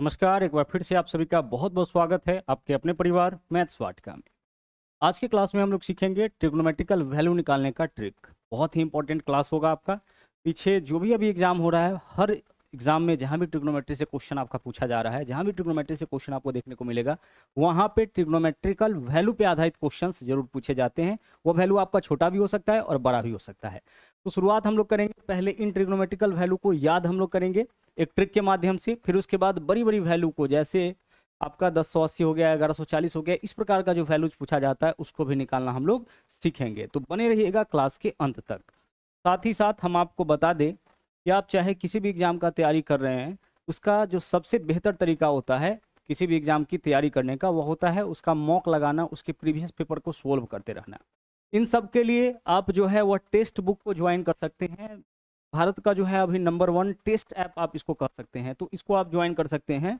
नमस्कार एक बार फिर से आप सभी का बहुत बहुत स्वागत है आपके अपने परिवार मैथ्स वाटका में आज के क्लास में हम लोग सीखेंगे ट्रिग्नोमेट्रिकल वैल्यू निकालने का ट्रिक बहुत ही इंपॉर्टेंट क्लास होगा आपका पीछे जो भी अभी एग्जाम हो रहा है हर एग्जाम में जहाँ भी ट्रिग्नोमेट्री से क्वेश्चन आपका पूछा जा रहा है जहाँ भी ट्रिग्नोमेट्री से क्वेश्चन आपको देखने को मिलेगा वहाँ पे ट्रिग्नोमेट्रिकल वैल्यू पे आधारित क्वेश्चन जरूर पूछे जाते हैं वो वैल्यू आपका छोटा भी हो सकता है और बड़ा भी हो सकता है तो शुरुआत हम लोग करेंगे पहले इन ट्रिग्नोमेट्रिकल वैल्यू को याद हम लोग करेंगे एक ट्रिक के माध्यम से फिर उसके बाद बड़ी बड़ी वैल्यू को जैसे आपका दस सौ अस्सी हो गया ग्यारह सौ चालीस हो गया इस प्रकार का जो वैल्यूज पूछा जाता है उसको भी निकालना हम लोग सीखेंगे तो बने रहिएगा क्लास के अंत तक साथ ही साथ हम आपको बता दें या आप चाहे किसी भी एग्ज़ाम का तैयारी कर रहे हैं उसका जो सबसे बेहतर तरीका होता है किसी भी एग्ज़ाम की तैयारी करने का वो होता है उसका मॉक लगाना उसके प्रीवियस पेपर को सोल्व करते रहना इन सब के लिए आप जो है वह टेस्ट बुक को ज्वाइन कर सकते हैं भारत का जो है अभी नंबर वन टेस्ट ऐप आप इसको कर सकते हैं तो इसको आप ज्वाइन कर सकते हैं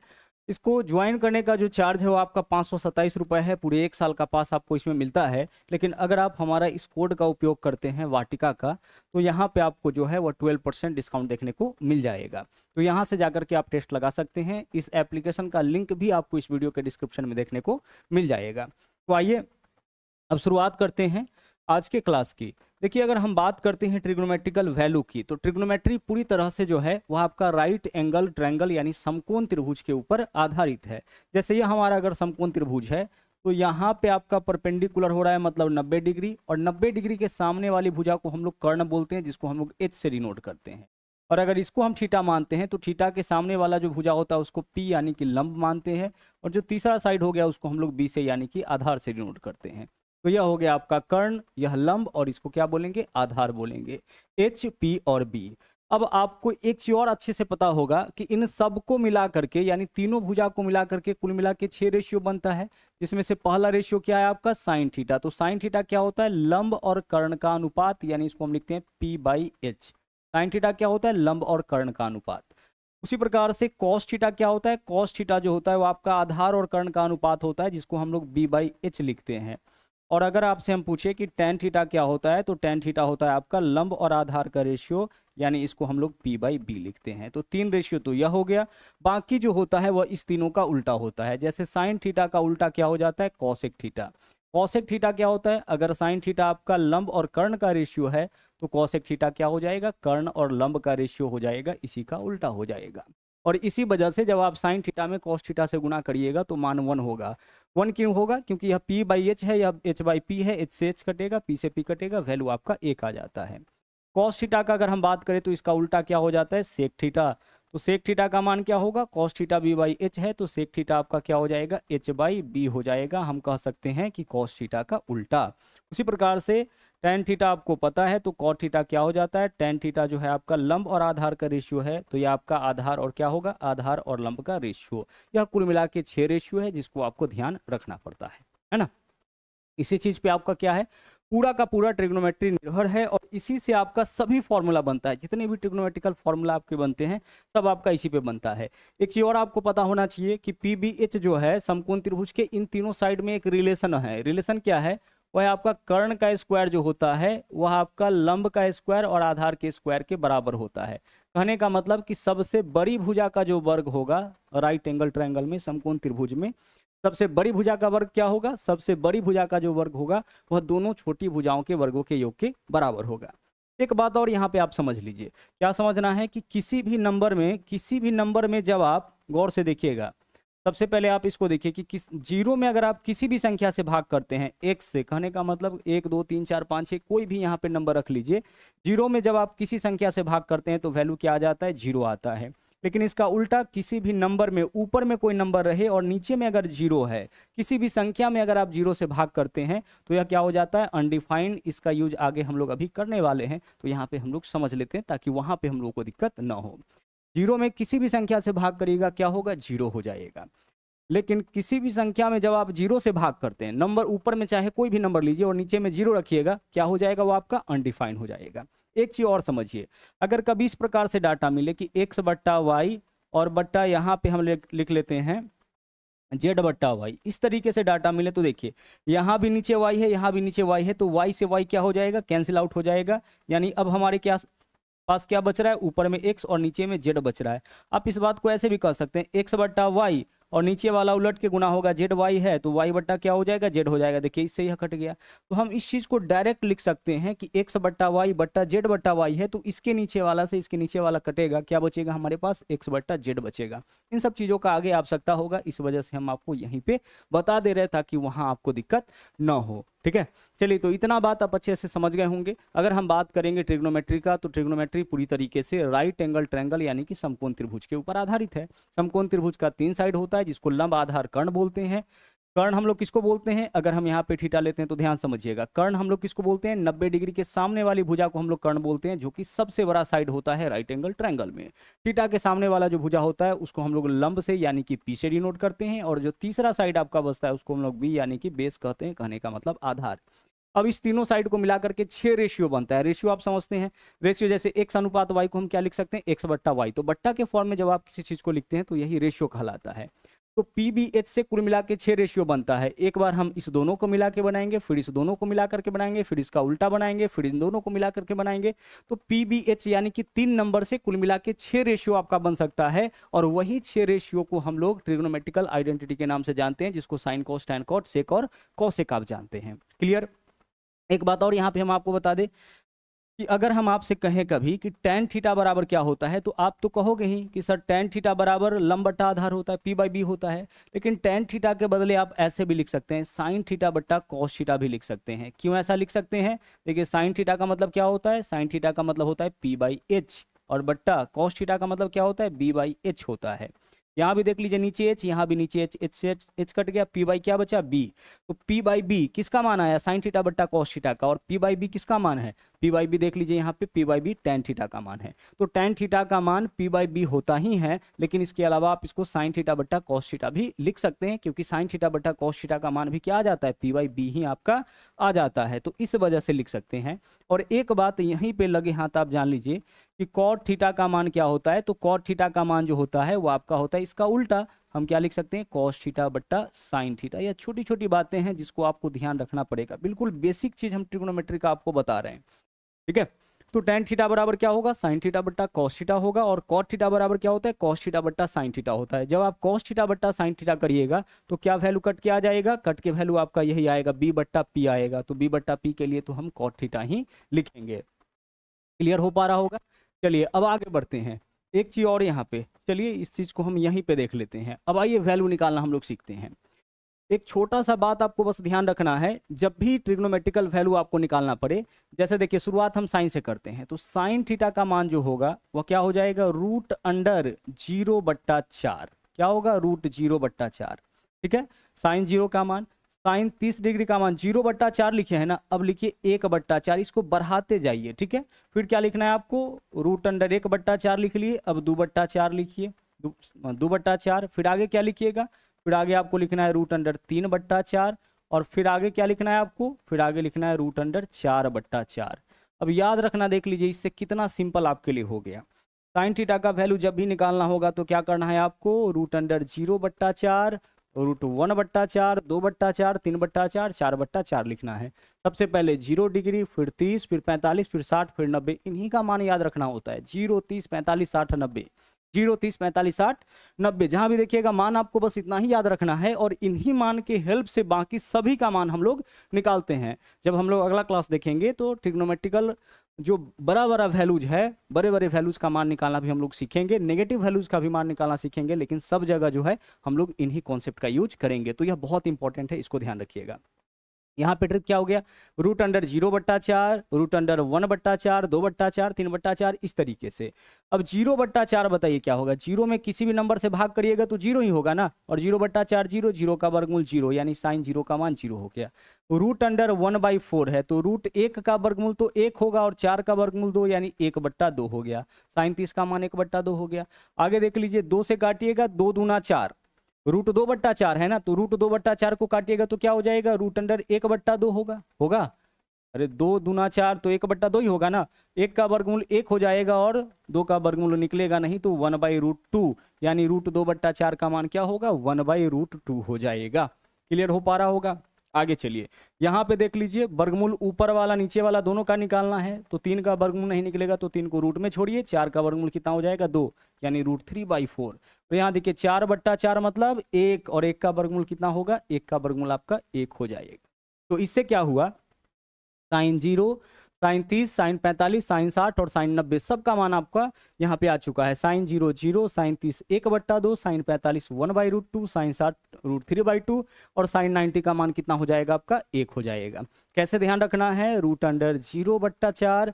इसको ज्वाइन करने का जो चार्ज है वो आपका पाँच सौ सत्ताईस रुपये है पूरे एक साल का पास आपको इसमें मिलता है लेकिन अगर आप हमारा इस कोड का उपयोग करते हैं वाटिका का तो यहाँ पे आपको जो है वो ट्वेल्व परसेंट डिस्काउंट देखने को मिल जाएगा तो यहाँ से जाकर के आप टेस्ट लगा सकते हैं इस एप्लीकेशन का लिंक भी आपको इस वीडियो के डिस्क्रिप्शन में देखने को मिल जाएगा तो आइए अब शुरुआत करते हैं आज के क्लास की देखिए अगर हम बात करते हैं ट्रिग्नोमेट्रिकल वैल्यू की तो ट्रिग्नोमेट्री पूरी तरह से जो है वह आपका राइट एंगल ट्रैंगल यानी समकोण त्रिभुज के ऊपर आधारित है जैसे ये हमारा अगर समकोण त्रिभुज है तो यहाँ पे आपका परपेंडिकुलर हो रहा है मतलब 90 डिग्री और 90 डिग्री के सामने वाली भुजा को हम लोग कर्ण बोलते हैं जिसको हम लोग एच से डिनोट करते हैं और अगर इसको हम ठीटा मानते हैं तो ठीटा के सामने वाला जो भुजा होता है उसको पी यानी कि लंब मानते हैं और जो तीसरा साइड हो गया उसको हम लोग बी से यानी कि आधार से डिनोट करते हैं तो यह हो गया आपका कर्ण यह लंब और इसको क्या बोलेंगे आधार बोलेंगे एच पी और बी अब आपको एक चीज और अच्छे से पता होगा कि इन सबको मिला करके यानी तीनों भुजा को मिला करके कुल मिला के छह रेशियो बनता है जिसमें से पहला रेशियो क्या है आपका साइन थीटा तो साइन थीटा क्या होता है लंब और कर्ण का अनुपात यानी इसको हम लिखते हैं P by H sine theta क्या होता है लंब और कर्ण का अनुपात उसी प्रकार से कॉस थीटा क्या होता है कॉस थीटा जो होता है वो आपका आधार और कर्ण का अनुपात होता है जिसको हम लोग बी बाई एच लिखते हैं और अगर आपसे हम पूछे कि टेन थीटा क्या होता है तो टेन थीटा होता है आपका लंब और आधार का रेशियो यानी इसको हम लोग पी बाई बी लिखते हैं तो तीन रेशियो तो यह हो गया बाकी जो होता है वह इस तीनों का उल्टा होता है जैसे साइन थीटा का उल्टा क्या हो जाता है कौशिक थीटा कौशिक थीटा क्या होता है अगर साइन थीटा आपका लंब और कर्ण का रेशियो है तो कौशिक थीटा क्या हो जाएगा कर्ण और लंब का रेशियो हो जाएगा इसी का उल्टा हो जाएगा और इसी वजह से जब आप साइन थीटा में कौश थीटा से गुणा करिएगा तो मान वन होगा वन क्यों होगा क्योंकि यह पी बाई एच है यह एच बाई पी है एच से एच कटेगा पी से पी कटेगा वैल्यू आपका एक आ जाता है कॉस थीटा का अगर हम बात करें तो इसका उल्टा क्या हो जाता है सेक थीटा तो सेक थीटा का मान क्या होगा cos theta B by H है तो सेक थीटा आपका क्या हो जाएगा एच बाई बी हो जाएगा हम कह सकते हैं कि कॉस थीटा का उल्टा उसी प्रकार से टेन थीटा आपको पता है तो कॉट थीटा क्या हो जाता है टेन थीटा जो है आपका लंब और आधार का रेशियो है तो ये आपका आधार और क्या होगा आधार और लंब का रेशियो यह कुल मिला के छह रेशियो है जिसको आपको ध्यान रखना पड़ता है है ना इसी चीज पे आपका क्या है पूरा का पूरा ट्रिग्नोमेट्री निर्भर है और इसी से आपका सभी फॉर्मूला बनता है जितने भी ट्रिग्नोमेट्रिकल फॉर्मूला आपके बनते हैं सब आपका इसी पे बनता है एक चीज और आपको पता होना चाहिए कि पी बी एच जो है समकोण त्रिभुज के इन तीनों साइड में एक रिलेशन है रिलेशन क्या है वह आपका कर्ण का स्क्वायर जो होता है वह आपका लंब का स्क्वायर और आधार के स्क्वायर के बराबर होता है कहने का मतलब कि सबसे बड़ी भुजा का जो वर्ग होगा राइट एंगल ट्रायंगल में समकोण त्रिभुज में सबसे बड़ी भुजा का वर्ग क्या होगा सबसे बड़ी भुजा का जो वर्ग होगा वह दोनों छोटी भुजाओं के वर्गों के योग के बराबर होगा एक बात और यहाँ पे आप समझ लीजिए क्या समझना है कि किसी भी नंबर में किसी भी नंबर में जब आप गौर से देखिएगा सबसे पहले आप इसको देखिए कि किस जीरो में अगर आप किसी भी संख्या से भाग करते हैं एक से कहने का मतलब एक दो तीन चार पाँच छः कोई भी यहाँ पे नंबर रख लीजिए जीरो में जब आप किसी संख्या से भाग करते हैं तो वैल्यू क्या आ जाता है जीरो आता है लेकिन इसका उल्टा किसी भी नंबर में ऊपर में कोई नंबर रहे और नीचे में अगर जीरो है किसी भी संख्या में अगर आप जीरो से भाग करते हैं तो यह क्या हो जाता है अनडिफाइंड इसका यूज आगे हम लोग अभी करने वाले हैं तो यहाँ पे हम लोग समझ लेते हैं ताकि वहाँ पे हम लोग को दिक्कत ना हो जीरो में किसी भी संख्या से भाग करिएगा क्या होगा जीरो हो जाएगा लेकिन किसी भी संख्या में जब आप जीरो से भाग करते हैं नंबर ऊपर में चाहे कोई भी नंबर लीजिए और नीचे में जीरो रखिएगा क्या हो जाएगा वो आपका अनडिफाइन हो जाएगा एक चीज और समझिए अगर कभी इस प्रकार से डाटा मिले कि एक्स बट्टा वाई और बट्टा यहाँ पे हम लिख लेते हैं जेड बट्टा वाई इस तरीके से डाटा मिले तो देखिए यहाँ भी नीचे वाई है यहाँ भी नीचे वाई है तो वाई से वाई क्या हो जाएगा कैंसिल आउट हो जाएगा यानी अब हमारे क्या पास क्या बच रहा है ऊपर में एक्स और नीचे में जेड बच रहा है आप इस बात को ऐसे भी कह सकते हैं एक्स बट्टा वाई और नीचे वाला उलट के गुना होगा जेड वाई है तो वाई बट्टा क्या हो जाएगा जेड हो जाएगा देखिए इससे यह कट गया तो हम इस चीज़ को डायरेक्ट लिख सकते हैं कि एक्स बट्टा वाई बट्टा जेड बट्टा वाई है तो इसके नीचे वाला से इसके नीचे वाला कटेगा क्या बचेगा हमारे पास एक्स बट्टा जेड बचेगा इन सब चीज़ों का आगे आवश्यकता होगा इस वजह से हम आपको यहीं पर बता दे रहे ताकि वहाँ आपको दिक्कत न हो ठीक है चलिए तो इतना बात आप अच्छे से समझ गए होंगे अगर हम बात करेंगे ट्रिग्नोमेट्री का तो ट्रिग्नोमेट्री पूरी तरीके से राइट एंगल ट्रैंगल यानी कि समकोण त्रिभुज के ऊपर आधारित है समकोण त्रिभुज का तीन साइड होता है जिसको लंब आधार कर्ण बोलते हैं कर्ण हम लोग किसको बोलते हैं अगर हम यहाँ पे ठीटा लेते हैं तो ध्यान समझिएगा कर्ण हम लोग किसको बोलते हैं 90 डिग्री के सामने वाली भुजा को हम लोग कर्ण बोलते हैं जो कि सबसे बड़ा साइड होता है राइट एंगल ट्रायंगल में ठीटा के सामने वाला जो भुजा होता है उसको हम लोग लंब से यानी कि पीछे डिनोट करते हैं और जो तीसरा साइड आपका बसता है उसको हम लोग बी यानी कि बेस कहते हैं कहने का मतलब आधार अब इस तीनों साइड को मिलाकर के छह रेशियो बनता है रेशियो आप समझते हैं रेशियो जैसे एक्स अनुपात वाई को हम क्या लिख सकते हैं एक्स बट्टा वाई तो बट्टा के फॉर्म में जब आप किसी चीज को लिखते हैं तो यही रेशियो कहलाता है तो पीबीएच से कुल मिला के छह रेशियो बनता है एक बार हम इस दोनों को मिला के बनाएंगे फिर इस दोनों को मिला करके बनाएंगे फिर इसका उल्टा बनाएंगे फिर इन दोनों को मिला करके बनाएंगे तो पीबीएच यानी कि तीन नंबर से कुल मिला के छह रेशियो आपका बन सकता है और वही छह रेशियो को हम लोग ट्रिग्नोमेट्रिकल आइडेंटिटी के नाम से जानते हैं जिसको sine cos tan cot sec और कौशेक आप जानते हैं क्लियर एक बात और यहाँ पे हम आपको बता दें कि अगर हम आपसे कहें कभी कि टेन थीटा बराबर क्या होता है तो आप तो कहोगे ही कि सर टेन थीटा बराबर लंब आधार होता है पी बाई बी होता है लेकिन टेन थीटा के बदले आप ऐसे भी लिख सकते हैं साइन थीटा बट्टा कॉस थीटा भी लिख सकते हैं क्यों ऐसा लिख सकते हैं देखिए साइन थीटा का मतलब क्या होता है साइन थीटा का मतलब होता है पी बाई एच और बट्टा कॉस थीटा का मतलब क्या होता है बी बाई एच होता है यहाँ भी देख लीजिए नीचे एच यहाँ भी नीचे H H H H cut गया पी बाई क्या बचा बी तो पी बाई बी किसका मान आया साइन थीटा बट्टा कॉस थीटा का और पी बाई बी किसका मान है पी बाई बी देख लीजिए यहाँ पे P by B tan theta का मान है तो टेन थीटा का मान पी बाई बी होता ही है लेकिन इसके अलावा आप इसको साइन थीटा बट्टा कॉस थीटा भी लिख सकते हैं क्योंकि साइन थीटा बट्टा कॉस थीटा का मान भी क्या आ जाता है पी बाई बी ही आपका आ जाता है तो इस वजह से लिख सकते हैं और एक बात यहीं पर लगे हाथ आप जान लीजिए कि कॉर थीटा का मान क्या होता है तो कॉर थीटा का मान जो होता है वो आपका होता है इसका उल्टा हम क्या लिख सकते हैं कॉस थीटा बट्टा साइन थीटा यह छोटी छोटी बातें हैं जिसको आपको ध्यान रखना पड़ेगा बिल्कुल बेसिक चीज हम ट्रिग्नोमेट्री का आपको बता रहे हैं ठीक है तो टेन थीटा बराबर क्या होगा साइन थीटा बट्टा कॉस थीटा होगा और कॉट थीटा बराबर क्या होता है कॉस थीटा बट्टा साइन थीटा होता है जब आप कॉस थीटा बट्टा साइन थीटा करिएगा तो क्या वैल्यू कट के आ जाएगा कट के वैल्यू आपका यही आएगा बी बट्टा पी आएगा तो बी बट्टा पी के लिए तो हम कॉट थीटा ही लिखेंगे क्लियर हो पा रहा होगा चलिए अब आगे बढ़ते हैं एक चीज़ और यहाँ पे चलिए इस चीज़ को हम यहीं पे देख लेते हैं अब आइए वैल्यू निकालना हम लोग सीखते हैं एक छोटा सा बात आपको बस ध्यान रखना है जब भी ट्रिग्नोमेट्रिकल वैल्यू आपको निकालना पड़े जैसे देखिए शुरुआत हम साइन से करते हैं तो साइन थीटा का मान जो होगा वह क्या हो जाएगा रूट अंडर जीरो बट्टा चार क्या होगा रूट जीरो बट्टा चार ठीक है साइन जीरो का मान साइन तीस डिग्री का मान जीरो बट्टा चार लिखे है ना अब लिखिए एक बट्टा चार इसको बढ़ाते जाइए ठीक है फिर क्या लिखना है आपको रूट अंडर एक बट्टा चार लिख लिए अब दो बट्टा चार लिखिए दो, हाँ, दो बट्टा चार फिर आगे क्या लिखिएगा फिर आगे आपको लिखना है रूट अंडर तीन बट्टा चार और फिर आगे क्या लिखना है आपको फिर आगे लिखना है रूट अंडर चार बट्टा चार अब याद रखना देख लीजिए इससे कितना सिंपल आपके लिए हो गया साइन थीटा का वैल्यू जब भी निकालना होगा तो क्या करना है आपको रूट अंडर जीरो बट्टा चार रूट वन बट्टा चार दो बट्टा चार तीन बट्टा चार चार बट्टा चार लिखना है सबसे पहले जीरो डिग्री फिर तीस फिर पैंतालीस फिर साठ फिर नब्बे इन्हीं का मान याद रखना होता है जीरो तीस पैंतालीस साठ नब्बे जीरो तीस पैंतालीस साठ नब्बे जहां भी देखिएगा मान आपको बस इतना ही याद रखना है और इन्हीं मान के हेल्प से बाकी सभी का मान हम लोग निकालते हैं जब हम लोग अगला क्लास देखेंगे तो ट्रिग्नोमेट्रिकल जो बड़ा बड़ा वैल्यूज है बड़े बड़े वैल्यूज का मान निकालना भी हम लोग सीखेंगे नेगेटिव वैल्यूज का भी मान निकालना सीखेंगे लेकिन सब जगह जो है हम लोग इन्हीं कॉन्सेप्ट का यूज करेंगे तो यह बहुत इंपॉर्टेंट है इसको ध्यान रखिएगा यहाँ पे ट्रिप क्या हो गया रूट अंडर जीरो बट्टा चार रूट अंडर वन बट्टा चार दो बट्टा चार तीन बट्टा चार इस तरीके से अब जीरो बट्टा चार बताइए क्या होगा जीरो में किसी भी नंबर से भाग करिएगा तो जीरो ही होगा ना और जीरो बट्टा चार जीरो जीरो का वर्गमूल जीरो यानी साइन जीरो का मान जीरो हो गया root under one by four है तो रूट एक का वर्गमूल तो एक होगा और चार का वर्गमूल दो यानी एक बट्टा दो हो गया साइन तीस का मान एक बट्टा दो हो गया आगे देख लीजिए दो से काटिएगा दो दूना चार रूट दो बट्टा चार है ना तो रूट दो बट्टा चार को काटिएगा तो क्या हो जाएगा रूट अंडर एक बट्टा दो होगा होगा अरे दो दूना चार तो एक बट्टा दो ही होगा ना एक का वर्गमूल एक हो जाएगा और दो का वर्गमूल निकलेगा नहीं तो वन बाई रूट टू यानी रूट दो बट्टा चार का मान क्या होगा वन बाई रूट टू हो जाएगा क्लियर हो पा रहा होगा आगे चलिए यहाँ पे देख लीजिए वर्गमूल ऊपर वाला नीचे वाला दोनों का निकालना है तो तीन का वर्गमूल नहीं निकलेगा तो तीन को रूट में छोड़िए चार का वर्गमूल कितना हो जाएगा दो यानी रूट थ्री बाई फोर तो यहाँ देखिए चार बट्टा चार मतलब एक और एक का वर्गमूल कितना होगा एक का वर्गमूल आपका एक हो जाएगा तो इससे क्या हुआ साइन जीरो साइन तीस साइन पैंतालीस साइन साठ और साइन नब्बे सबका मान आपका यहाँ पे आ चुका है साइन जीरो जीरो साइन तीस एक बट्टा दो साइन पैंतालीस one by root two sine साठ रूट थ्री बाई टू और साइन नाइन्टी का मान कितना हो जाएगा आपका एक हो जाएगा कैसे ध्यान रखना है रूट अंडर जीरो बट्टा चार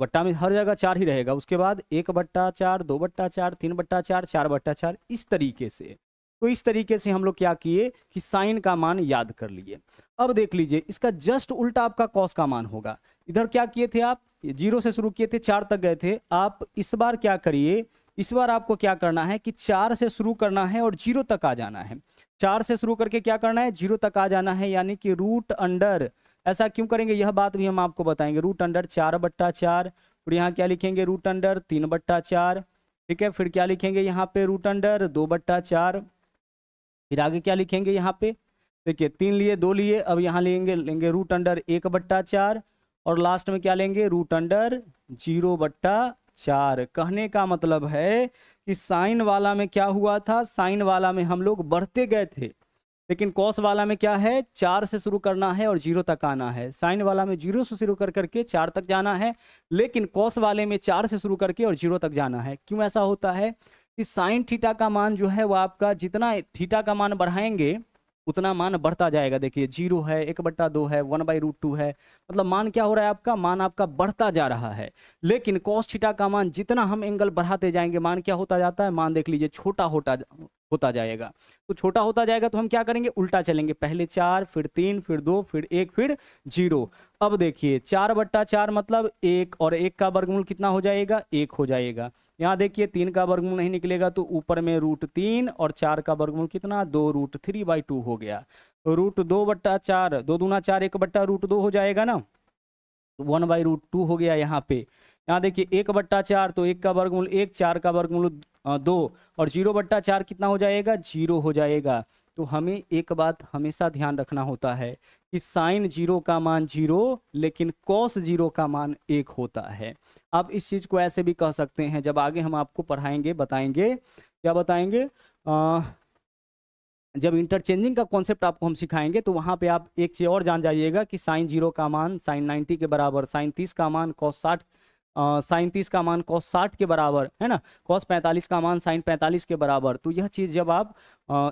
बट्टा में हर जगह चार ही रहेगा उसके बाद एक बट्टा चार दो बट्टा चार तीन बट्टा चार चार बट्टा चार इस तरीके से तो इस तरीके से हम लोग क्या किए कि साइन का मान याद कर लिए अब देख लीजिए इसका जस्ट उल्टा आपका कॉस का मान होगा इधर क्या किए थे आप जीरो से शुरू किए थे चार तक गए थे आप इस बार क्या करिए इस बार आपको क्या करना है कि चार से शुरू करना है और जीरो तक आ जाना है चार से शुरू करके क्या करना है जीरो तक आ जाना है यानी कि रूट अंडर ऐसा क्यों करेंगे यह बात भी हम आपको बताएंगे रूट अंडर चार बट्टा चार फिर यहाँ क्या लिखेंगे रूट अंडर तीन बट्टा चार ठीक है फिर क्या लिखेंगे यहाँ पे रूट अंडर दो बट्टा चार फिर आगे क्या लिखेंगे यहाँ पे देखिए तीन लिए दो लिए अब यहाँ लेंगे लेंगे रूट अंडर एक बट्टा चार और लास्ट में क्या लेंगे रूट अंडर जीरो बट्टा चार कहने का मतलब है कि साइन वाला में क्या हुआ था साइन वाला में हम लोग बढ़ते गए थे लेकिन कॉस वाला में क्या है चार से शुरू करना है और जीरो तक आना है साइन वाला में जीरो से शुरू कर करके चार तक जाना है लेकिन कॉस वाले में चार से शुरू करके और जीरो तक जाना है क्यों ऐसा होता है कि साइन थीटा का मान जो है वो आपका जितना थीटा का मान बढ़ाएंगे उतना मान बढ़ता जाएगा देखिए जीरो है एक बट्टा दो है वन बाई रूट टू है मतलब मान क्या हो रहा है आपका मान आपका बढ़ता जा रहा है लेकिन कॉस का मान जितना हम एंगल बढ़ाते जाएंगे मान क्या होता जाता है मान देख लीजिए छोटा होता होता जाएगा तो छोटा होता जाएगा तो हम क्या करेंगे उल्टा चलेंगे पहले चार फिर तीन फिर दो फिर एक फिर जीरो अब देखिए चार बट्टा चार मतलब एक और एक का वर्गमूल कितना हो जाएगा एक हो जाएगा यहाँ देखिए तीन का वर्गमूल नहीं निकलेगा तो ऊपर में रूट तीन और चार का वर्गमूल कितना दो रूट थ्री बाई टू हो गया रूट दो बट्टा चार दो दूना चार एक बट्टा रूट दो हो जाएगा ना तो वन बाई रूट टू हो गया यहाँ पे यहाँ देखिए एक बट्टा चार तो एक का वर्गमूल एक चार का वर्गमूल दो और जीरो बट्टा चार कितना हो जाएगा जीरो हो जाएगा तो हमें एक बात हमेशा ध्यान रखना होता है कि साइन जीरो का मान जीरो लेकिन कॉस जीरो का मान एक होता है आप इस चीज़ को ऐसे भी कह सकते हैं जब आगे हम आपको पढ़ाएंगे बताएंगे क्या बताएंगे आ, जब इंटरचेंजिंग का कॉन्सेप्ट आपको हम सिखाएंगे तो वहां पे आप एक चीज़ और जान जाइएगा कि साइन जीरो का मान साइन नाइन्टी के बराबर साइन तीस का मान कॉस साठ साइन तीस का मान कॉस साठ के बराबर है ना कॉस पैंतालीस का मान साइन पैंतालीस के बराबर तो यह चीज़ जब आप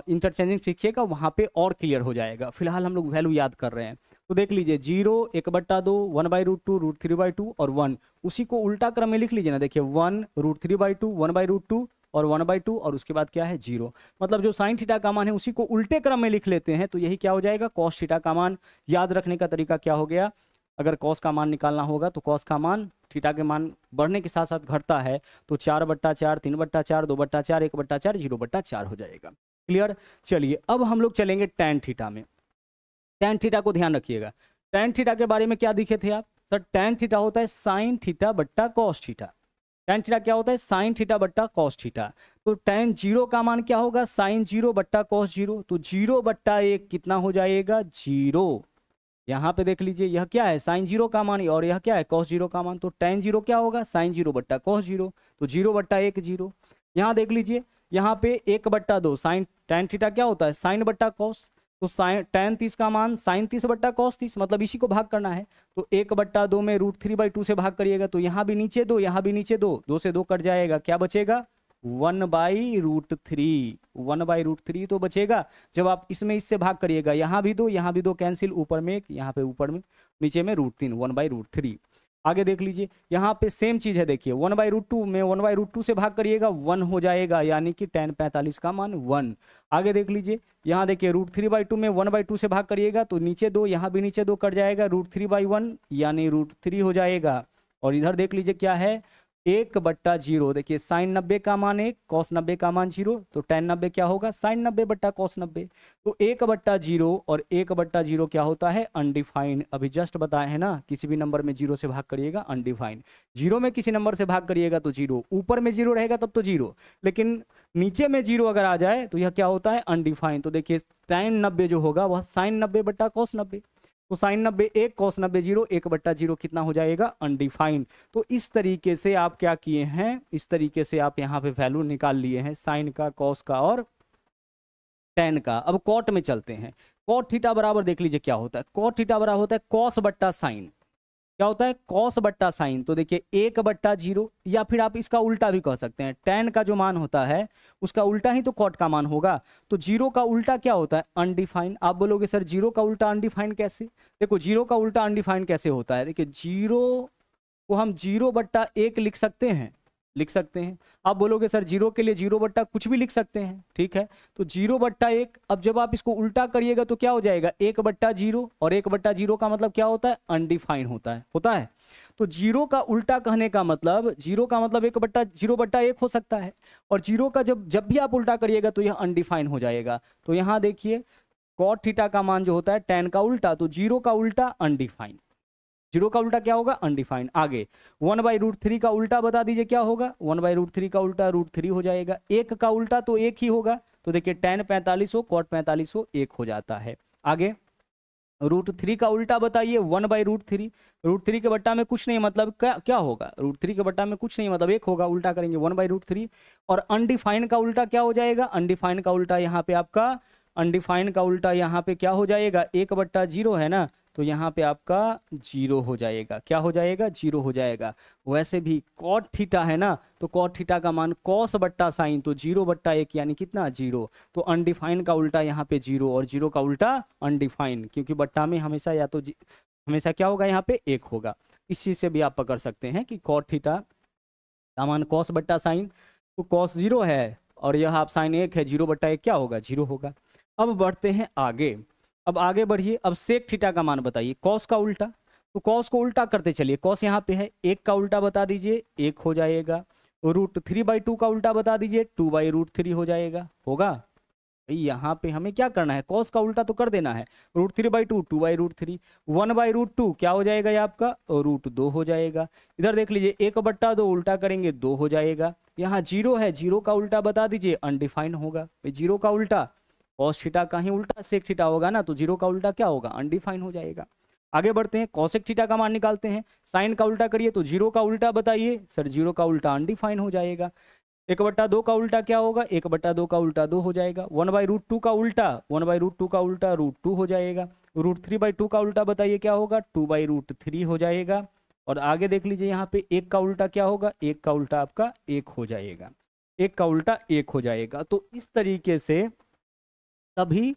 इंटरचेंजिंग सीखिएगा वहाँ पे और क्लियर हो जाएगा फिलहाल हम लोग वैल्यू याद कर रहे हैं तो देख लीजिए जीरो एक बट्टा दो one by root two root three by two और वन उसी को उल्टा क्रम में लिख लीजिए ना देखिए one root three by two one by root two और वन बाई टू और उसके बाद क्या है जीरो मतलब जो साइन थीटा का मान है उसी को उल्टे क्रम में लिख लेते हैं तो यही क्या हो जाएगा कॉस थीटा का मान याद रखने का तरीका क्या हो गया अगर कॉस का मान निकालना होगा तो कॉस का मान थीटा के मान बढ़ने के साथ साथ घटता है तो चार बट्टा चार तीन बट्टा चार दो बट्टा चार एक बट्टा चार जीरो बट्टा चार हो जाएगा क्लियर चलिए अब हम लोग चलेंगे टेन थीटा में टेन थीटा को ध्यान रखिएगा टेन थीटा के बारे में क्या दिखे थे आप सर टेन थीटा होता है साइन थीटा बट्टा कॉस थीटा टेन थीटा क्या होता है साइन थीटा बट्टा कॉस थीटा तो टेन जीरो का मान क्या होगा साइन जीरो बट्टा कॉस जीरो तो जीरो बट्टा एक कितना हो जाएगा जीरो यहाँ पे देख लीजिए यह क्या है साइन जीरो का मान और यह क्या है कॉस जीरो का मान तो टेन जीरो क्या होगा साइन जीरो बट्टा कॉस जीरो तो जीरो बट्टा एक जीरो यहाँ देख लीजिए यहाँ पे एक बट्टा दो साइन टेन थीटा क्या होता है साइन बट्टा कॉस तो साइन टेन तीस का मान साइन तीस बट्टा कॉस तीस मतलब इसी को भाग करना है तो एक बट्टा दो में रूट थ्री बाई टू से भाग करिएगा तो यहाँ भी नीचे दो यहाँ भी नीचे दो दो से दो कट जाएगा क्या बचेगा one by root three one by root three तो बचेगा जब आप इसमें इससे भाग करिएगा यहाँ भी दो यहाँ भी दो कैंसिल ऊपर में यहाँ पे ऊपर में नीचे में रूट तीन वन बाई रूट थ्री आगे देख लीजिए यहाँ पे सेम चीज़ है देखिए वन बाई रूट टू में वन बाई रूट टू से भाग करिएगा वन हो जाएगा यानी कि टेन पैंतालीस का मान वन आगे देख लीजिए यहाँ देखिए रूट थ्री बाई टू में वन बाई टू से भाग करिएगा तो नीचे दो यहाँ भी नीचे दो कट जाएगा रूट थ्री बाई वन यानी रूट थ्री हो जाएगा और इधर देख लीजिए क्या है एक बट्टा जीरो देखिए साइन नब्बे का मान एक कॉस नब्बे का मान जीरो तो टेन नब्बे क्या होगा साइन नब्बे बट्टा कॉस नब्बे तो एक बट्टा जीरो और एक बट्टा जीरो क्या होता है अनडिफाइंड अभी जस्ट बताए है ना किसी भी नंबर में जीरो से भाग करिएगा अनडिफाइंड जीरो में किसी नंबर से भाग करिएगा तो जीरो ऊपर में जीरो रहेगा तब तो जीरो लेकिन नीचे में जीरो अगर आ जाए तो यह क्या होता है अनडिफाइंड तो देखिए साइन नब्बे जो होगा वह साइन नब्बे बट्टा कॉस नब्बे तो साइन नब्बे एक कॉस नब्बे जीरो एक बट्टा जीरो कितना हो जाएगा अनडिफाइंड तो इस तरीके से आप क्या किए हैं इस तरीके से आप यहाँ पे वैल्यू निकाल लिए हैं साइन का कॉस का और टेन का अब कॉट में चलते हैं कॉट थीटा बराबर देख लीजिए क्या होता है कॉट थीटा बराबर होता है कॉस बट्टा साइन क्या होता है कॉस बट्टा साइन तो देखिए एक बट्टा जीरो या फिर आप इसका उल्टा भी कह सकते हैं टेन का जो मान होता है उसका उल्टा ही तो कॉट का मान होगा तो जीरो का उल्टा क्या होता है अनडिफाइंड आप बोलोगे सर जीरो का उल्टा अनडिफाइंड कैसे देखो जीरो का उल्टा अनडिफाइंड कैसे होता है देखिए जीरो को हम जीरो बट्टा एक लिख सकते हैं लिख सकते हैं आप बोलोगे सर जीरो के लिए जीरो बट्टा कुछ भी लिख सकते हैं ठीक है तो जीरो बट्टा एक अब जब आप इसको उल्टा करिएगा तो क्या हो जाएगा एक बट्टा जीरो और एक बट्टा जीरो का मतलब क्या होता है अनडिफाइंड होता है होता है तो जीरो का उल्टा कहने का मतलब जीरो का मतलब एक बट्टा जीरो बट्टा एक हो सकता है और जीरो का जब जब भी आप उल्टा करिएगा तो यह अनडिफाइन हो जाएगा तो यहाँ देखिए कॉट थीटा का मान जो होता है टेन का उल्टा तो जीरो का उल्टा अनडिफाइन जीरो का उल्टा क्या होगा अनडिफाइंड आगे वन बाई रूट थ्री का उल्टा बता दीजिए क्या होगा वन बाई रूट थ्री का उल्टा रूट थ्री हो जाएगा एक का उल्टा तो एक ही होगा तो देखिए टेन पैंतालीस हो कॉट पैंतालीस हो एक हो जाता है आगे रूट थ्री का उल्टा बताइए one by root three root three के बट्टा में कुछ नहीं मतलब क्या क्या होगा रूट थ्री के बट्टा में कुछ नहीं मतलब एक होगा उल्टा करेंगे वन बाई रूट थ्री और अनडिफाइंड का उल्टा क्या हो जाएगा अनडिफाइंड का उल्टा यहाँ पे आपका अनडिफाइंड का उल्टा यहाँ पे क्या हो जाएगा एक बट्टा जीरो है ना तो यहाँ पे आपका जीरो हो जाएगा क्या हो जाएगा जीरो हो जाएगा वैसे भी कॉट थीटा है ना तो कॉट थीटा का मान कॉस बट्टा साइन तो जीरो बट्टा एक यानी कितना जीरो तो अनडिफाइन का उल्टा यहाँ पे जीरो और जीरो का उल्टा अनडिफाइन क्योंकि बट्टा में हमेशा या तो हमेशा क्या होगा यहाँ पे एक होगा इस चीज़ से भी आप पकड़ सकते हैं कि कॉट थीटा का मान कॉस बट्टा साइन तो कॉस जीरो है और यह आप साइन एक है जीरो बट्टा एक क्या होगा जीरो होगा अब बढ़ते हैं आगे अब आगे बढ़िए अब सेक थीटा का मान बताइए कॉस का उल्टा तो कॉस को उल्टा करते चलिए कॉस यहाँ पे है एक का उल्टा बता दीजिए एक हो जाएगा रूट थ्री बाई टू का उल्टा बता दीजिए टू बाई रूट थ्री हो जाएगा होगा यहाँ पे हमें क्या करना है कॉस का उल्टा तो कर देना है root three by two two by root three one by root two क्या हो जाएगा ये आपका रूट दो हो जाएगा इधर देख लीजिए एक बट्टा दो उल्टा करेंगे दो हो जाएगा यहाँ जीरो है जीरो का उल्टा बता दीजिए अनडिफाइंड होगा जीरो का उल्टा कॉस छिटा का ही उल्टा सेक थीटा होगा ना तो जीरो का उल्टा क्या होगा अनडिफाइन हो जाएगा आगे बढ़ते हैं कॉसेक थीटा का मान निकालते हैं साइन का उल्टा करिए तो जीरो का उल्टा बताइए सर जीरो का उल्टा अनडिफाइन हो जाएगा एक बट्टा दो का उल्टा क्या होगा एक बट्टा दो का उल्टा दो हो जाएगा वन बाई रूट टू का उल्टा वन बाई रूट टू का उल्टा रूट टू हो जाएगा रूट थ्री बाई टू का उल्टा बताइए क्या होगा टू बाई रूट थ्री हो जाएगा और आगे देख लीजिए यहाँ पे एक का उल्टा क्या होगा एक का उल्टा आपका एक हो जाएगा एक का उल्टा एक हो जाएगा तो इस तरीके से तभी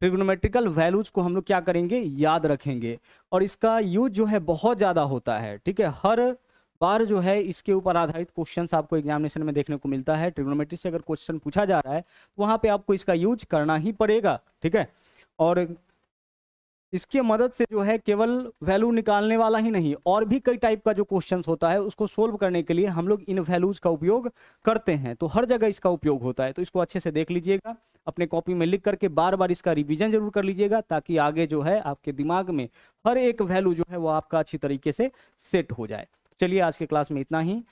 ट्रिग्नोमेट्रिकल वैल्यूज को हम लोग क्या करेंगे याद रखेंगे और इसका यूज जो है बहुत ज़्यादा होता है ठीक है हर बार जो है इसके ऊपर आधारित क्वेश्चंस आपको एग्जामिनेशन में देखने को मिलता है ट्रिग्नोमेट्री से अगर क्वेश्चन पूछा जा रहा है तो वहाँ पे आपको इसका यूज करना ही पड़ेगा ठीक है और इसके मदद से जो है केवल वैल्यू निकालने वाला ही नहीं और भी कई टाइप का जो क्वेश्चन होता है उसको सोल्व करने के लिए हम लोग इन वैल्यूज का उपयोग करते हैं तो हर जगह इसका उपयोग होता है तो इसको अच्छे से देख लीजिएगा अपने कॉपी में लिख करके बार बार इसका रिविजन जरूर कर लीजिएगा ताकि आगे जो है आपके दिमाग में हर एक वैल्यू जो है वो आपका अच्छी तरीके से सेट हो जाए चलिए आज के क्लास में इतना ही